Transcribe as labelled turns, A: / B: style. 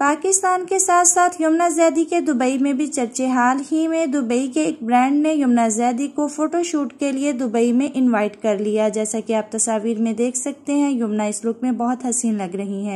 A: पाकिस्तान के साथ साथ यमुना जैदी के दुबई में भी चर्चे हाल ही में दुबई के एक ब्रांड ने यमुना जैदी को फोटोशूट के लिए दुबई में इनवाइट कर लिया जैसा कि आप तस्वीर में देख सकते हैं यमुना इस लुक में बहुत हसीन लग रही हैं